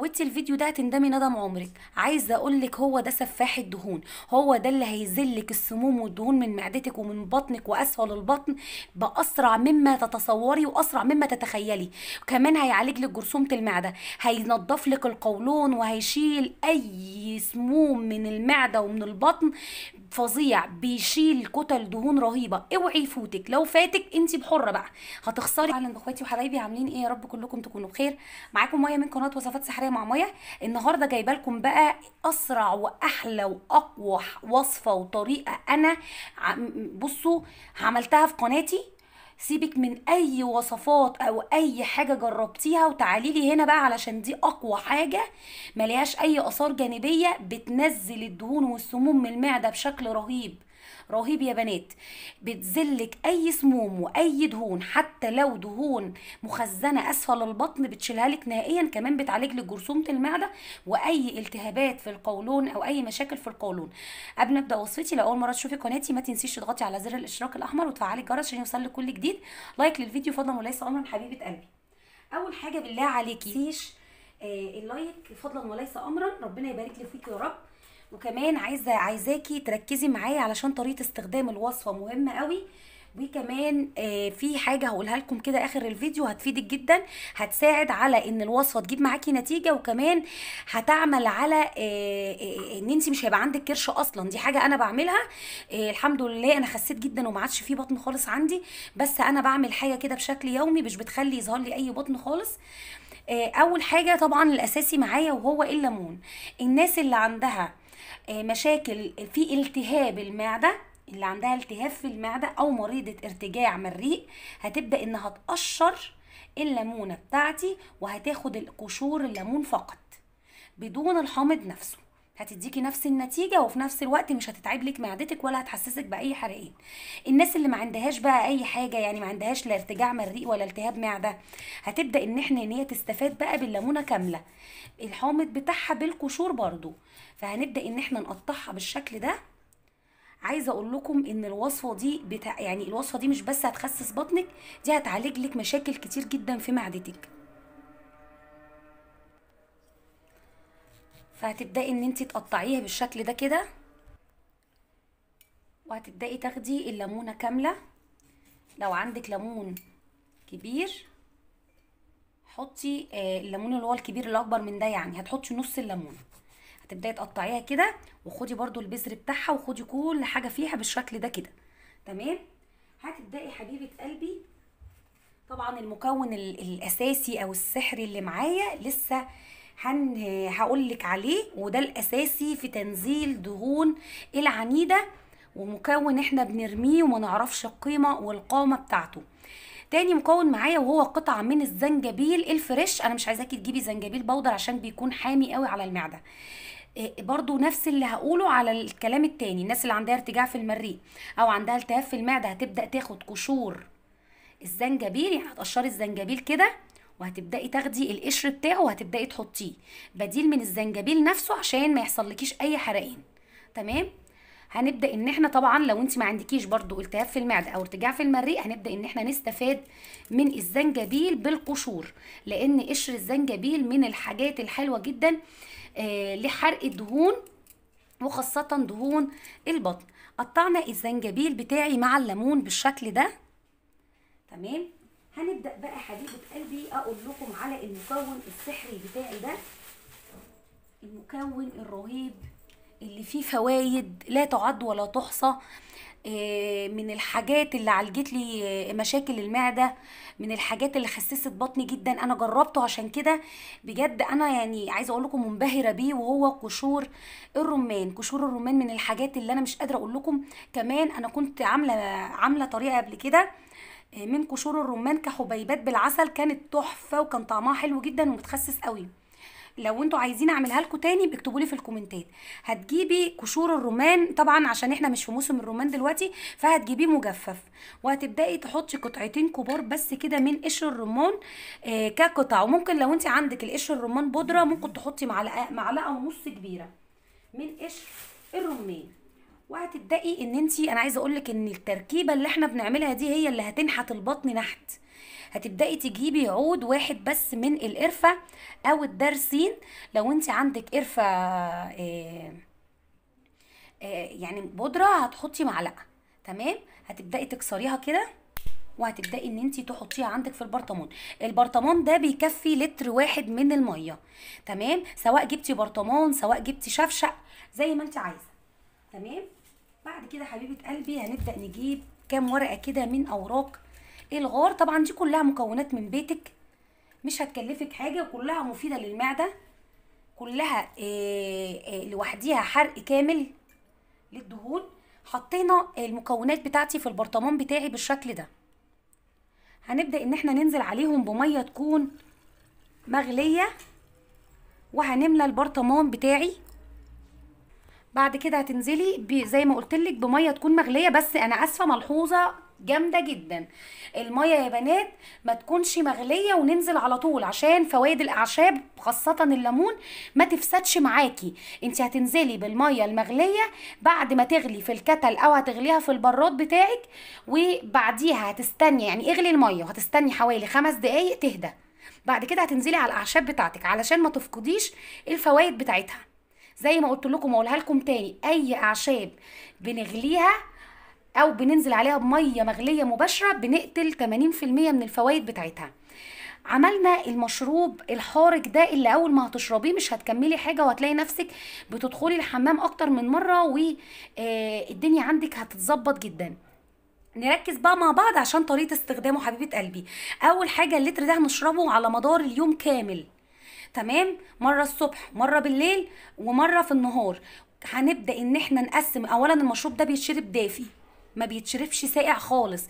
وانت الفيديو ده هتندمي ندم عمرك عايزه اقول لك هو ده سفاح الدهون هو ده اللي هيذلك السموم والدهون من معدتك ومن بطنك واسفل البطن باسرع مما تتصوري واسرع مما تتخيلي كمان هيعالج لك جرثومه المعده هينظف لك القولون وهيشيل اي سموم من المعده ومن البطن فظيع بيشيل كتل دهون رهيبه اوعي يفوتك لو فاتك انت بحره بقى هتخسري اهلا اخواتي وحبايبي عاملين ايه يا رب كلكم تكونوا بخير معاكم ميه من قناه وصفات سحريه مع ميه النهارده جايبه لكم بقى اسرع واحلى واقوى وصفه وطريقه انا بصوا عملتها في قناتي سيبك من اي وصفات او اي حاجه جربتيها وتعالي لي هنا بقى علشان دي اقوى حاجه ملهاش اي اثار جانبيه بتنزل الدهون والسموم من المعده بشكل رهيب رهيب يا بنات بتزلك اي سموم واي دهون حتى لو دهون مخزنه اسفل البطن بتشيلها لك نهائيا كمان بتعالج لك جرثومه المعده واي التهابات في القولون او اي مشاكل في القولون قبل ما ابدا وصفتي لو اول مره تشوفي قناتي ما تنسيش تضغطي على زر الاشتراك الاحمر وتفعلي الجرس عشان لك كل جديد لايك للفيديو فضلا وليس امرا حبيبه قلبي اول حاجه بالله عليكي آه اللايك فضلا وليس امرا ربنا يبارك لي فيك يا رب وكمان عايزه عايزاكي تركزي معايا علشان طريقه استخدام الوصفه مهمه قوي وكمان آه، في حاجه هقولها لكم كده اخر الفيديو هتفيدك جدا هتساعد على ان الوصفه تجيب معاكي نتيجه وكمان هتعمل على آه، آه، ان انت مش هيبقى عندك كرش اصلا دي حاجه انا بعملها الحمد لله انا خسيت جدا وما عادش في بطن خالص عندي بس انا بعمل حاجه كده بشكل يومي مش بتخلي يظهر لي اي بطن خالص اول حاجه طبعا الاساسي معايا وهو الليمون الناس اللي عندها آه، مشاكل في التهاب المعدة اللي عندها التهاب في المعدة أو مريضة ارتجاع مريء هتبدأ إنها تقشر الليمونة بتاعتي وهتاخد القشور الليمون فقط بدون الحامض نفسه هتديكي نفس النتيجه وفي نفس الوقت مش هتتعب لك معدتك ولا هتحسسك باي حرقان الناس اللي ما عندهاش بقى اي حاجه يعني ما عندهاش لا ارتجاع مريء ولا التهاب معده هتبدا ان احنا ان هي تستفاد بقى بالليمونه كامله الحامض بتاعها بالقشور برضو فهنبدا ان احنا نقطعها بالشكل ده عايزه اقول لكم ان الوصفه دي بتاع يعني الوصفه دي مش بس هتخسس بطنك دي هتعالج لك مشاكل كتير جدا في معدتك فهتبدأي ان انت تقطعيها بالشكل ده كده وهتبدأي تاخدي الليمونة كاملة لو عندك ليمون كبير حطي آه، الليمون اللي هو الكبير اللي اكبر من ده يعني هتحطي نص الليمونه هتبداي تقطعيها كده وخدي برده البذر بتاعها وخدي كل حاجه فيها بالشكل ده كده تمام هتبداي حبيبه قلبي طبعا المكون الاساسي او السحري اللي معايا لسه هن هقول لك عليه وده الاساسي في تنزيل دهون العنيده ومكون احنا بنرميه وما نعرفش القيمه والقامه بتاعته تاني مكون معايا وهو قطعه من الزنجبيل الفريش انا مش عايزاكي تجيبي زنجبيل بودر عشان بيكون حامي قوي على المعده آه، برضو نفس اللي هقوله على الكلام التاني الناس اللي عندها ارتجاع في المريء او عندها التهاب في المعده هتبدا تاخد قشور الزنجبيل يعني هتقشري الزنجبيل كده وهتبداي تاخدي القشر بتاعه وهتبداي تحطيه بديل من الزنجبيل نفسه عشان ما يحصلكيش اي حرقان تمام هنبدا ان احنا طبعا لو انت ما عندكيش برضو التهاب في المعده او ارتجاع في المريء هنبدا ان احنا نستفاد من الزنجبيل بالقشور لان قشر الزنجبيل من الحاجات الحلوه جدا آه لحرق الدهون وخاصه دهون البطن قطعنا الزنجبيل بتاعي مع الليمون بالشكل ده تمام هنبدأ بقى حبيبة قلبي أقول لكم على المكون السحري بتاعي ده المكون الرهيب اللي فيه فوايد لا تعد ولا تحصى آه، من الحاجات اللي عالجت لي آه، مشاكل المعده من الحاجات اللي خسست بطني جدا انا جربته عشان كده بجد انا يعني عايزه اقول لكم منبهره بيه وهو قشور الرمان قشور الرمان من الحاجات اللي انا مش قادره اقول لكم كمان انا كنت عامله عامله طريقه قبل كده آه، من قشور الرمان كحبيبات بالعسل كانت تحفه وكان طعمها حلو جدا ومتخسس قوي لو انتوا عايزين اعملها لكم تاني اكتبوا لي في الكومنتات هتجيبي قشور الرمان طبعا عشان احنا مش في موسم الرمان دلوقتي فهتجيبيه مجفف وهتبداي تحطي قطعتين كبار بس كده من قشر الرمان آه كقطع وممكن لو انت عندك القشر الرمان بودره ممكن تحطي معلقه معلقه ونص كبيره من قشر الرمان وهتبداي ان انت انا عايزه اقولك ان التركيبه اللي احنا بنعملها دي هي اللي هتنحت البطن نحت هتبداي تجيبي عود واحد بس من القرفه او الدرسين لو انت عندك قرفه آه، آه، يعني بودره هتحطي معلقه تمام هتبداي تكسريها كده وهتبداي ان انت تحطيها عندك في البرطمان البرطمان ده بيكفي لتر واحد من الميه تمام سواء جبتي برطمان سواء جبتي شفشق زي ما انت عايزه تمام بعد كده حبيبه قلبي هنبدا نجيب كام ورقه كده من اوراق الغار طبعا دي كلها مكونات من بيتك مش هتكلفك حاجه وكلها مفيده للمعده كلها إيه إيه لوحديها حرق كامل للدهون حطينا المكونات بتاعتي في البرطمان بتاعي بالشكل ده هنبدا ان احنا ننزل عليهم بميه تكون مغليه وهنملى البرطمان بتاعي بعد كده هتنزلي زي ما قلت لك بميه تكون مغليه بس انا اسفه ملحوظه جامده جدا الميه يا بنات ما تكونش مغليه وننزل على طول عشان فوائد الاعشاب خاصه الليمون ما تفسدش معاكي انت هتنزلي بالميه المغليه بعد ما تغلي في الكتل او هتغليها في البراد بتاعك وبعديها هتستني يعني اغلي الميه وهتستني حوالي خمس دقايق تهدى بعد كده هتنزلي على الاعشاب بتاعتك علشان ما تفقديش الفوائد بتاعتها زي ما قلت لكم واقولها لكم تاني اي اعشاب بنغليها او بننزل عليها بميه مغليه مباشره بنقتل 80% من الفوائد بتاعتها عملنا المشروب الحارق ده اللي اول ما هتشربيه مش هتكملي حاجه وهتلاقي نفسك بتدخلي الحمام اكتر من مره والدنيا آه، عندك هتتظبط جدا نركز بقى مع بعض عشان طريقه استخدامه حبيبه قلبي اول حاجه اللتر ده هنشربه على مدار اليوم كامل تمام مره الصبح مره بالليل ومره في النهار هنبدا ان احنا نقسم اولا المشروب ده بيتشرب دافي ما بيتشربش ساقع خالص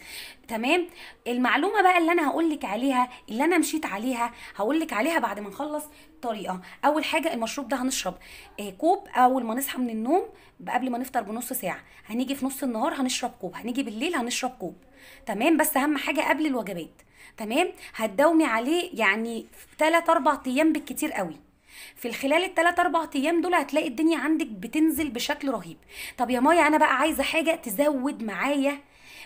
تمام المعلومه بقى اللي انا هقول لك عليها اللي انا مشيت عليها هقول لك عليها بعد ما نخلص طريقه اول حاجه المشروب ده هنشرب آه، كوب اول ما نصحى من النوم قبل ما نفطر بنص ساعه هنيجي في نص النهار هنشرب كوب هنيجي بالليل هنشرب كوب تمام بس اهم حاجه قبل الوجبات تمام هتداومي عليه يعني 3 4 ايام بالكتير قوي في خلال الثلاث اربع ايام دول هتلاقي الدنيا عندك بتنزل بشكل رهيب طب يا مايا انا بقى عايزه حاجه تزود معايا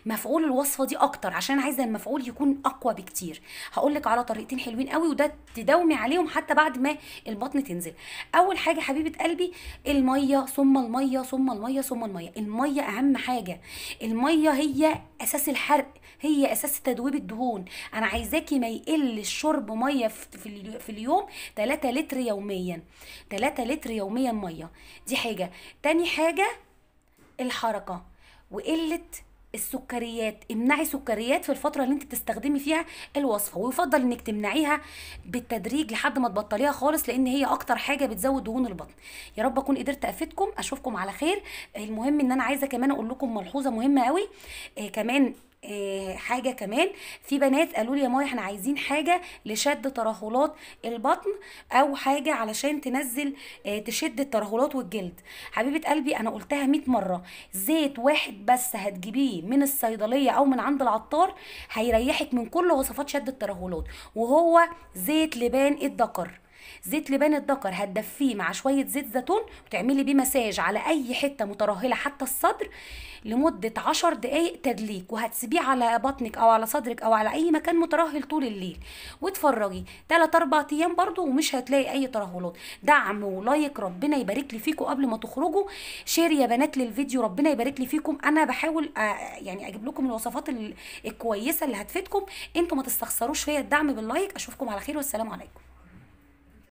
مفعول الوصفه دي اكتر عشان عايزه المفعول يكون اقوى بكتير هقول لك على طريقتين حلوين قوي وده تداومي عليهم حتى بعد ما البطن تنزل اول حاجه حبيبه قلبي الميه ثم الميه ثم الميه ثم الميه الميه اهم حاجه الميه هي اساس الحرق هي اساس تدويب الدهون انا عايزاكي ما يقل الشرب ميه في اليوم 3 لتر يوميا 3 لتر يوميا ميه دي حاجه تاني حاجه الحركه وقله السكريات امنعي سكريات في الفتره اللي انت بتستخدمي فيها الوصفه ويفضل انك تمنعيها بالتدريج لحد ما تبطليها خالص لان هي اكتر حاجه بتزود دهون البطن يا رب اكون قدرت افيدكم اشوفكم على خير المهم ان انا عايزه كمان اقول لكم ملحوظه مهمه قوي آه كمان آه، حاجه كمان في بنات قالوا لي يا ماما احنا عايزين حاجه لشد ترهلات البطن او حاجه علشان تنزل آه، تشد الترهلات والجلد حبيبه قلبي انا قلتها 100 مره زيت واحد بس هتجيبيه من الصيدليه او من عند العطار هيريحك من كل وصفات شد الترهلات وهو زيت لبان الدكر زيت لبان الذكر هتدفيه مع شويه زيت زيتون وتعملي بيه مساج على اي حته مترهله حتى الصدر لمده 10 دقائق تدليك وهتسيبيه على بطنك او على صدرك او على اي مكان مترهل طول الليل وتفرجي تلات أربع ايام برده ومش هتلاقي اي ترهلات دعم ولايك ربنا يبارك لي فيكم قبل ما تخرجوا شير يا بنات للفيديو ربنا يبارك لي فيكم انا بحاول يعني اجيب لكم الوصفات الكويسه اللي هتفيدكم انتوا ما تستخسروش فيا الدعم باللايك اشوفكم على خير والسلام عليكم